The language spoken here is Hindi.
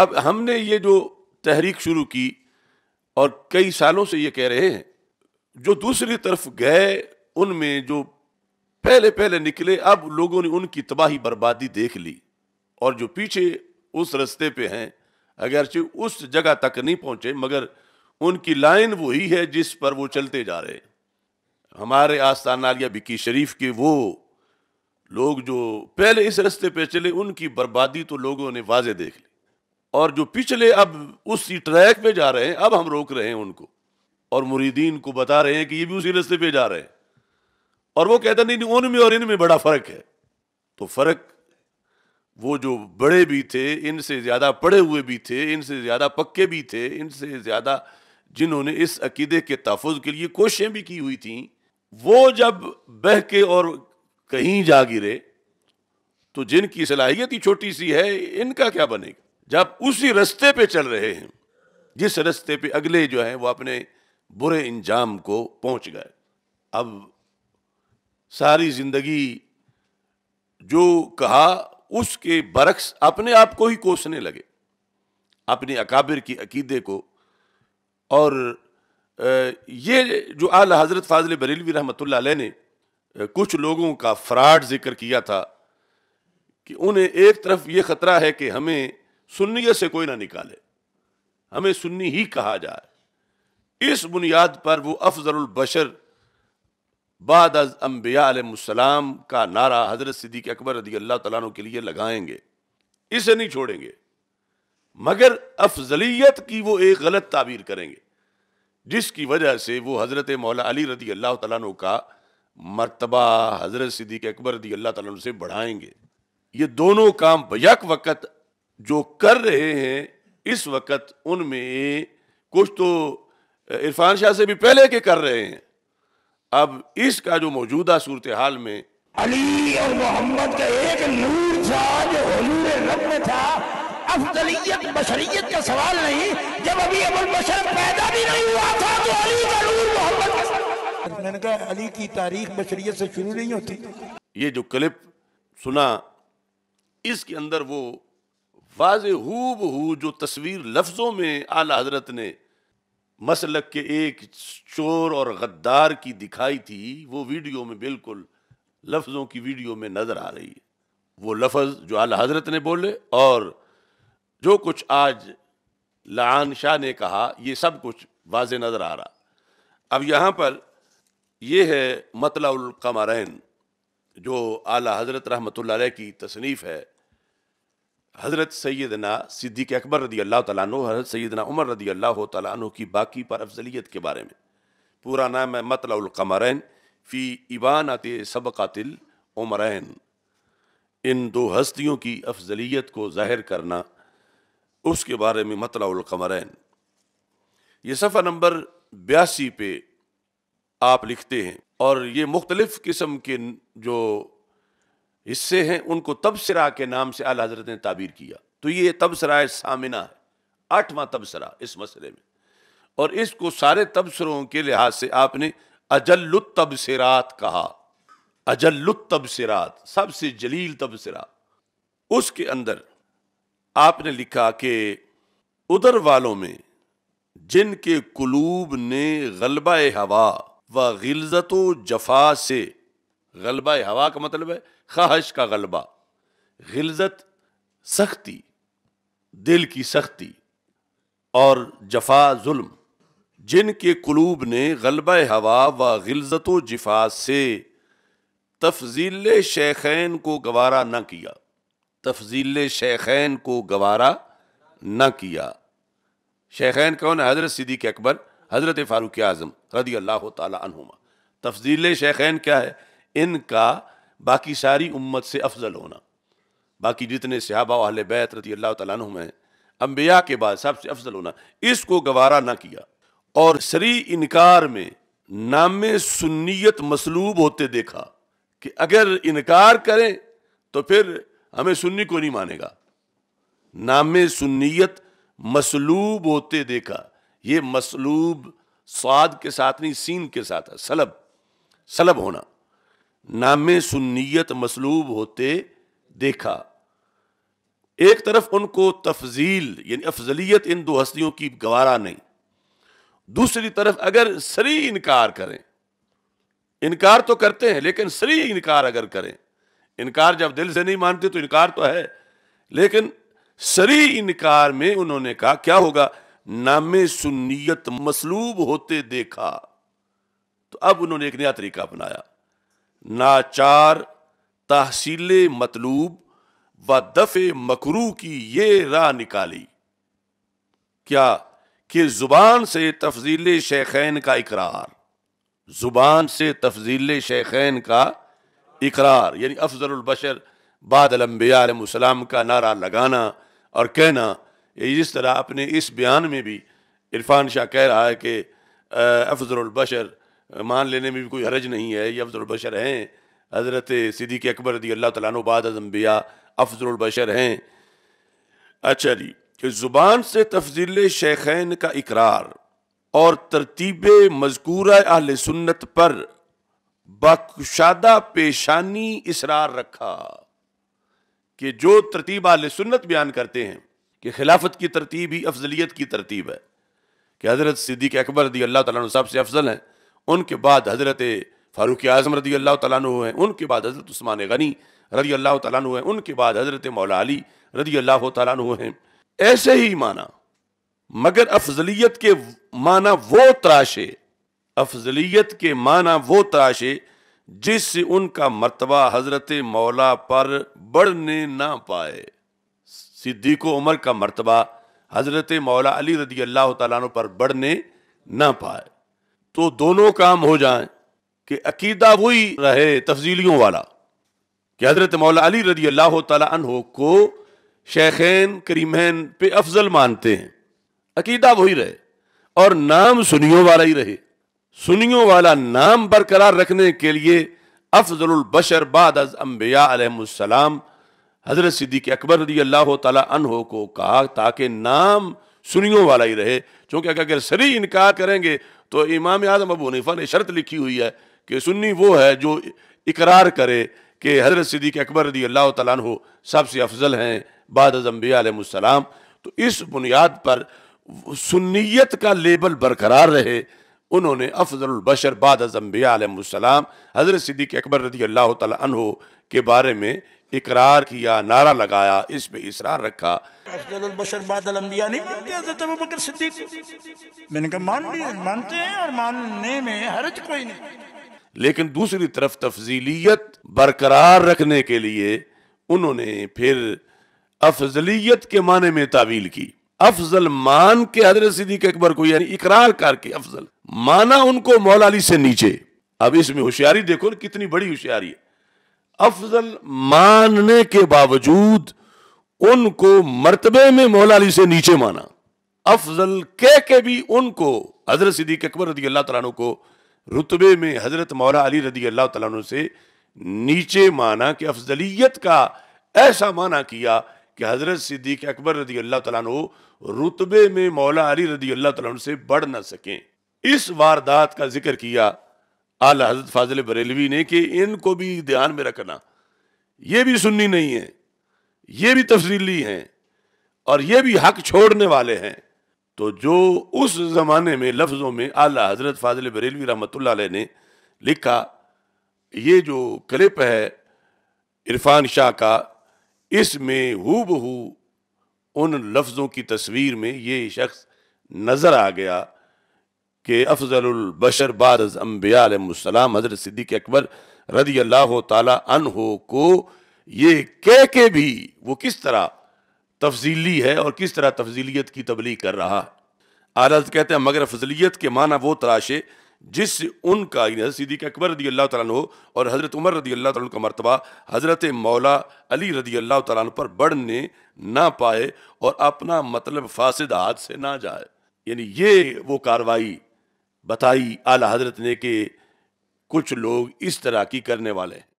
अब हमने ये जो तहरीक शुरू की और कई सालों से ये कह रहे हैं जो दूसरी तरफ गए उनमें जो पहले पहले निकले अब लोगों ने उनकी तबाही बर्बादी देख ली और जो पीछे उस रस्ते पे हैं अगरचे उस जगह तक नहीं पहुंचे मगर उनकी लाइन वही है जिस पर वो चलते जा रहे हमारे आस्थान आलिया बिकी शरीफ के वो लोग जो पहले इस रस्ते पे चले उनकी बर्बादी तो लोगों ने वाजे देख ली और जो पिछले अब उसी ट्रैक पे जा रहे हैं अब हम रोक रहे हैं उनको और मुरीदीन को बता रहे हैं कि ये भी उसी रस्ते पे जा रहे हैं और वो कहता नहीं उनमें और इनमें बड़ा फ़र्क है तो फ़र्क वो जो बड़े भी थे इनसे ज़्यादा पढ़े हुए भी थे इनसे ज़्यादा पक्के भी थे इनसे ज़्यादा जिन्होंने इस अकीदे के तहफ़ के लिए कोशिशें भी की हुई थी वो जब बह के और कहीं जा गिरे तो जिनकी सलाहियत ही छोटी सी है इनका क्या बनेगा जब उसी रास्ते पे चल रहे हैं जिस रास्ते पे अगले जो हैं वो अपने बुरे इंजाम को पहुंच गए अब सारी ज़िंदगी जो कहा उसके बरक्स अपने आप को ही कोसने लगे अपने अकाबिर की अकीदे को और ये जो आला हज़रत फाजल बरेलवी रहमत ने कुछ लोगों का फ्राड जिक्र किया था कि उन्हें एक तरफ ये ख़तरा है कि हमें सुन्नी से कोई ना निकाले हमें सुन्नी ही कहा जाए इस बुनियाद पर वो अफजल बशर बाद अज अम्बियासलाम का नारा हजरत सिद्दीक अकबर रदी अल्लाह तु के लिए लगाएंगे इसे नहीं छोड़ेंगे मगर अफजलियत की वो एक गलत ताबीर करेंगे जिसकी वजह से वो हज़रत मौला अली रदी अल्लाह तु का मरतबा हज़रत सिद्दीक अकबर रदी अल्लाह तु से बढ़ाएंगे ये दोनों काम बक वक़्त जो कर रहे हैं इस वक्त उनमें कुछ तो इरफान शाह से भी पहले के कर रहे हैं अब इसका जो मौजूदा सूरत हाल में अली और मोहम्मद का एक नूर था जो हजूर रब में था अफजलियत बशरियत का सवाल नहीं जब अभी अबुल बशर पैदा भी नहीं हुआ था तो अली का नूर मोहम्मद मैंने कहा अली की तारीख बशरियत से शुरू नहीं होती ये जो क्लिप सुना इसके अंदर वो वाज हूब हू जो तस्वीर लफ्ज़ों में आला हजरत ने मसलक के एक चोर और गद्दार की दिखाई थी वो वीडियो में बिल्कुल लफ्ज़ों की वीडियो में नज़र आ रही है वो लफज़ जो आला हजरत ने बोले और जो कुछ आज लान शाह ने कहा ये सब कुछ वाज नज़र आ रहा अब यहाँ पर ये है कमारैन जो आला हजरत रहमत की तसनीफ़ है हज़रत सैदना सिद्दीक अकबर रदी अल्लाह तु हज़रत सैदना उमर रदी अल्लाह तु की बाकी पर अफजलियत के बारे में पूरा नाम है मतलकमरैन फ़ी इबान आत सबकातिल उमरैन इन दो हस्तियों की अफजलियत को ज़ाहिर करना उसके बारे में मतलकमरैन ये सफ़ा नंबर बयासी पे आप लिखते हैं और ये मुख्तलफ़ किस्म के जो हिस्से हैं उनको तबसरा के नाम से आला हजरत ने ताबीर किया तो ये तबसरा सामिना है आठवां तबसरा इस मसले में और इसको सारे तबसरों के लिहाज से आपने अजल्लुत तबसरात कहा अजल्लुत तबसरात सबसे जलील तबसरा उसके अंदर आपने लिखा कि उधर वालों में जिनके कुलूब ने गलबा हवा व गिलजत जफा से गलबा हवा का मतलब है खाश का गलबा गिलजत सख्ती दिल की सख्ती और जफा जुल्म जिनके कुलूब ने गलबा हवा व गिलजत जफा से तफजील शेखैन को गवारा ना किया तफजील शेखैन को गवारा न किया शेखैन कौन है हज़रत सिदी के अकबर हज़रत फ़ारूक आज़म रदी अल्लाह तुमा तफजील शेखैन क्या है इनका बाकी सारी उम्मत से अफजल होना बाकी जितने सहाबा अहल बैत रती अल्लाह तुम है अम्बिया के बाद सबसे अफजल होना इसको गवारा ना किया और सरी इनकार में नाम सुन्नीत मसलूब होते देखा कि अगर इनकार करें तो फिर हमें सुन्नी को नहीं मानेगा नाम सुन्नीत मसलूब होते देखा ये मसलूब स्वाद के साथ नहीं सीन के साथ है सलब सलब होना नाम सुन्नीत मसलूब होते देखा एक तरफ उनको तफजील यानी अफजलियत इन दो हस्तियों की गवारा नहीं दूसरी तरफ अगर सरी इनकार करें इनकार तो करते हैं लेकिन सरी इनकार अगर करें इनकार जब दिल से नहीं मानते तो इनकार तो है लेकिन सरी इनकार में उन्होंने कहा क्या होगा नाम सुन्नीत मसलूब होते देखा तो अब उन्होंने एक नया तरीका अपनाया नाचार तहसील मतलूब व दफ़ मकरू की ये राह निकाली क्या कि ज़ुबान से तफजील शेखैन का इकरार ज़ुबान से तफजील शेखैन का इकरार यानी अफजलबशर बाद का नारा लगाना और कहना जिस तरह अपने इस बयान में भी इरफान शाह कह रहा है कि अफजलबशर मान लेने में भी कोई हरज नहीं है ये अफजलबशर हैं हज़रत सिद्दीक अकबर रदी अल्लाह तलानबाद अजम्बिया अफजलबशर हैं अच्छा जी कि ज़ुबान से तफजील शेखैन का इकरार और तरतीब मजकूर अहल सुन्नत पर बख्शादा पेशानी इसरार रखा कि जो तरतीब अहल सुन्नत बयान करते हैं कि खिलाफत की तरतीब ही अफजलियत की तरतीब है कि हज़रत सिद्दीक अकबर दी अल्लाह तला साहब से अफजल हैं उनके बाद हज़रत फ़ारूक आज़म रदी अल्लाह तु हैं उनके बाद हज़रत उस्मान गनी रदी अल्लाह तु हैं उनके बाद हज़रत मौला अली रदी अल्लाह तु हैं ऐसे ही माना मगर अफजलियत के माना वो तराशे अफजलियत के माना वो तराशे जिससे उनका मरतबा हज़रत मौला पर बढ़ने ना पाए सिद्दीक उमर का मरतबा हज़रत मौला अली रदी अल्लाह तु पर बढ़ने ना पाए तो दोनों काम हो जाए कि अकीदा वही रहे तफजीलियों वाला कि हजरत मौला अली रजी अल्लाह तहो को शेखैन करीमैन पे अफजल मानते हैं अकीदा वही रहे और नाम सुनियों वाला ही रहे सुनियों वाला नाम बरकरार रखने के लिए बशर बाद अम्बिया हजरत सिद्दीक अकबर रजी अल्लाह तहो को कहा ताकि नाम सुनियों वाला ही रहे चूंकि अगर सरी इनकार करेंगे तो इमाम आजम अबू हनीफा ने शर्त लिखी हुई है कि सुन्नी वो है जो इकरार करे कि हजरत सिद्दीक अकबर रदी अल्लाह तन हो सबसे अफजल हैं बाद अजम्बियालाम तो इस बुनियाद पर सुन्नीत का लेबल बरकरार रहे उन्होंने अफजलबशर बाद अजम्बियालाम हजरत सिद्दीक अकबर रदी अल्लाह तन हो के बारे में इकरार किया नारा लगाया इस पर इसरार रखा अफजलबशर बादलम्बिया नहीं मानते हजरत अबू बकर सिद्दीक मैंने कहा मान लिया मानते हैं और मानने में हरज कोई नहीं लेकिन दूसरी तरफ तफजीलियत बरकरार रखने के लिए उन्होंने फिर अफजलियत के माने में तावील की अफजल मान के हजरत सिद्दीक अकबर को यानी इकरार करके अफजल माना उनको मौलाली से नीचे अब इसमें होशियारी देखो कितनी बड़ी होशियारी है अफजल मानने के बावजूद उनको मरतबे में मौला अली से नीचे माना अफजल कह के भी उनको हजरत सिद्दीक अकबर रदी अल्लाह तला को रुतबे में हजरत मौला अली रदी अल्लाह तला से नीचे माना कि अफजलियत का ऐसा माना किया कि हजरत सिद्दीक अकबर रदी अल्लाह तला रुतबे में मौला अली रदी अल्लाह तला से बढ़ ना सकें इस वारदात का जिक्र किया आला हजरत फाजिल बरेलवी ने कि इनको भी ध्यान में रखना यह भी सुननी नहीं है ये भी तफजीली हैं और ये भी हक छोड़ने वाले हैं तो जो उस ज़माने में लफ्ज़ों में आला हज़रत फाजिल बरेलवी रहमत ने लिखा ये जो क्लिप है इरफान शाह का इसमें हु बहू उन लफ्ज़ों की तस्वीर में ये शख्स नज़र आ गया कि अफजलबशर बारज अम्बिया हज़रत सिद्दीक अकबर रदी अल्लाह हो को ये कह के भी वो किस तरह तफजीली है और किस तरह तफजीलियत की तबलीग कर रहा है आलत कहते हैं मगर फजलियत के माना वो तराशे जिस उनका सीदी सिद्दीक अकबर रदी अल्लाह तु और हज़रत उमर रदी अल्लाह तु का मरतबा हज़रत मौला अली रदी अल्लाह तु पर बढ़ने ना पाए और अपना मतलब फासद हाथ से ना जाए यानी ये वो कार्रवाई बताई आला हज़रत ने कि कुछ लोग इस तरह की करने वाले हैं